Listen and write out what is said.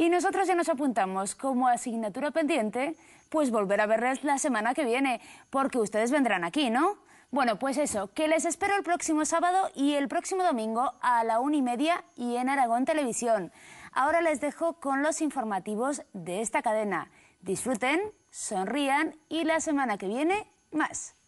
Y nosotros ya nos apuntamos como asignatura pendiente, pues volver a verles la semana que viene, porque ustedes vendrán aquí, ¿no? Bueno, pues eso, que les espero el próximo sábado y el próximo domingo a la una y media y en Aragón Televisión. Ahora les dejo con los informativos de esta cadena. Disfruten, sonrían y la semana que viene, más.